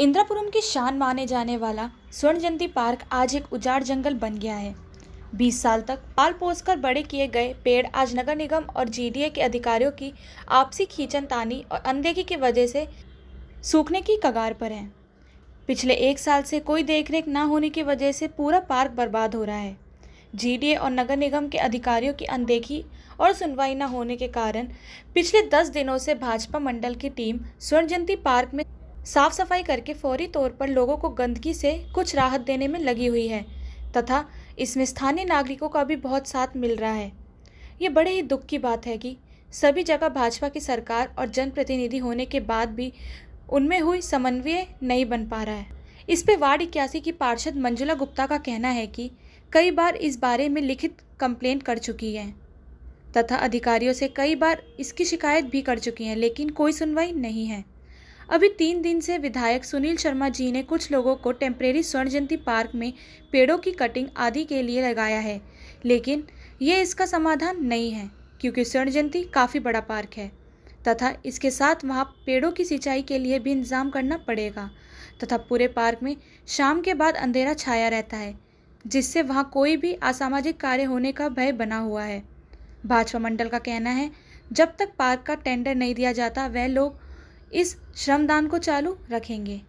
इंद्रापुरम की शान माने जाने वाला स्वर्ण जयंती पार्क आज एक उजाड़ जंगल बन गया है बीस साल तक पाल पोस कर बड़े किए गए पेड़ आज नगर निगम और जीडीए के अधिकारियों की आपसी खींचन तानी और अनदेखी की वजह से सूखने की कगार पर हैं पिछले एक साल से कोई देखरेख ना होने की वजह से पूरा पार्क बर्बाद हो रहा है जीडीए और नगर निगम के अधिकारियों की अनदेखी और सुनवाई न होने के कारण पिछले दस दिनों से भाजपा मंडल की टीम स्वर्ण जयंती पार्क में साफ सफाई करके फौरी तौर पर लोगों को गंदगी से कुछ राहत देने में लगी हुई है तथा इसमें स्थानीय नागरिकों का भी बहुत साथ मिल रहा है ये बड़े ही दुख की बात है कि सभी जगह भाजपा की सरकार और जनप्रतिनिधि होने के बाद भी उनमें हुई समन्वय नहीं बन पा रहा है इस पे वार्ड इक्यासी की पार्षद मंजुला गुप्ता का कहना है कि कई बार इस बारे में लिखित कंप्लेंट कर चुकी हैं तथा अधिकारियों से कई बार इसकी शिकायत भी कर चुकी हैं लेकिन कोई सुनवाई नहीं है अभी तीन दिन से विधायक सुनील शर्मा जी ने कुछ लोगों को टेम्परेरी स्वर्ण जयंती पार्क में पेड़ों की कटिंग आदि के लिए लगाया है लेकिन ये इसका समाधान नहीं है क्योंकि स्वर्ण जयंती काफ़ी बड़ा पार्क है तथा इसके साथ वहाँ पेड़ों की सिंचाई के लिए भी इंतज़ाम करना पड़ेगा तथा पूरे पार्क में शाम के बाद अंधेरा छाया रहता है जिससे वहाँ कोई भी असामाजिक कार्य होने का भय बना हुआ है भाजपा मंडल का कहना है जब तक पार्क का टेंडर नहीं दिया जाता वह लोग इस श्रमदान को चालू रखेंगे